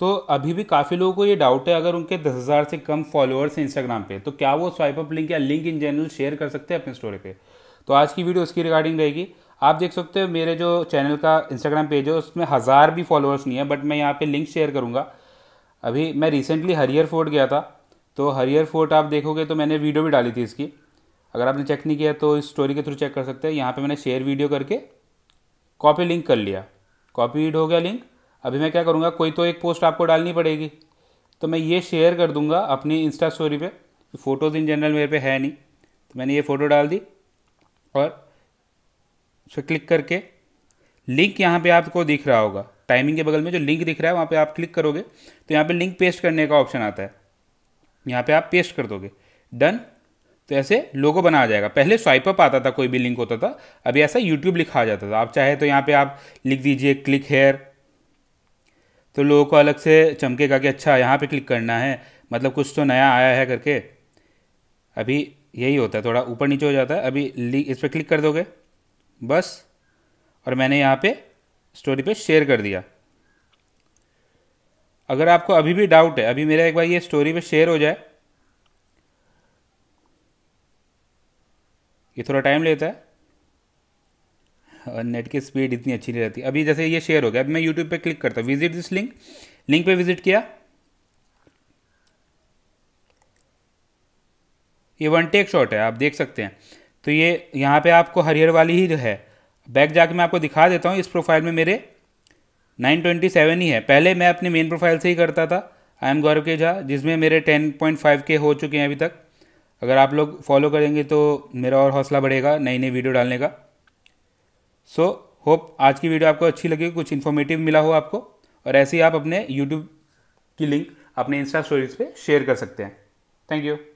तो अभी भी काफ़ी लोगों को ये डाउट है अगर उनके दस हज़ार से कम फॉलोअर्स हैं इंस्टाग्राम पे तो क्या वो स्वाइप अप लिंक या लिंक इन जनरल शेयर कर सकते हैं अपने स्टोरी पे तो आज की वीडियो उसकी रिगार्डिंग रहेगी आप देख सकते हो मेरे जो चैनल का इंस्टाग्राम पेज है उसमें हज़ार भी फॉलोअर्स नहीं है बट मैं यहाँ पर लिंक शेयर करूँगा अभी मैं रिसेंटली हरियर फोर्ट गया था तो हरियर फोर्ट आप देखोगे तो मैंने वीडियो भी डाली थी इसकी अगर आपने चेक नहीं किया तो इस स्टोरी के थ्रू चेक कर सकते हैं यहाँ पर मैंने शेयर वीडियो करके कॉपी लिंक कर लिया कॉपीड हो गया लिंक अभी मैं क्या करूँगा कोई तो एक पोस्ट आपको डालनी पड़ेगी तो मैं ये शेयर कर दूँगा अपनी इंस्टा स्टोरी पे फ़ोटोज़ इन जनरल मेरे पे है नहीं तो मैंने ये फ़ोटो डाल दी और उस पर क्लिक करके लिंक यहाँ पे आपको दिख रहा होगा टाइमिंग के बगल में जो लिंक दिख रहा है वहाँ पे आप क्लिक करोगे तो यहाँ पे लिंक पेस्ट करने का ऑप्शन आता है यहाँ पे आप पेस्ट कर दोगे डन तो ऐसे लोगो बना आ जाएगा पहले स्वाइप अप आता था कोई भी लिंक होता था अभी ऐसा यूट्यूब लिखा जाता था आप चाहे तो यहाँ पे आप लिख दीजिए क्लिक हेयर तो लोगों को अलग से चमकेगा कि अच्छा यहाँ पे क्लिक करना है मतलब कुछ तो नया आया है करके अभी यही होता है थोड़ा ऊपर नीचे हो जाता है अभी इस पर क्लिक कर दोगे बस और मैंने यहाँ पे स्टोरी पे शेयर कर दिया अगर आपको अभी भी डाउट है अभी मेरा एक बार ये स्टोरी पे शेयर हो जाए ये थोड़ा टाइम लेता है नेट की स्पीड इतनी अच्छी नहीं रहती अभी जैसे ये शेयर हो गया अब मैं यूट्यूब पे क्लिक करता हूँ विजिट दिस लिंक लिंक पे विजिट किया ये वन टेक शॉट है आप देख सकते हैं तो ये यहाँ पे आपको हरियर वाली ही जो है बैक जाके मैं आपको दिखा देता हूँ इस प्रोफाइल में मेरे 927 ही है पहले मैं अपने मेन प्रोफाइल से ही करता था आई एम गौरव के झा जिसमें मेरे 10.5 के हो चुके हैं अभी तक अगर आप लोग फॉलो करेंगे तो मेरा और हौसला बढ़ेगा नई नई वीडियो डालने का सो so, होप आज की वीडियो आपको अच्छी लगी कुछ इन्फॉर्मेटिव मिला हो आपको और ऐसे ही आप अपने यूट्यूब की लिंक अपने इंस्टा स्टोरीज पे शेयर कर सकते हैं थैंक यू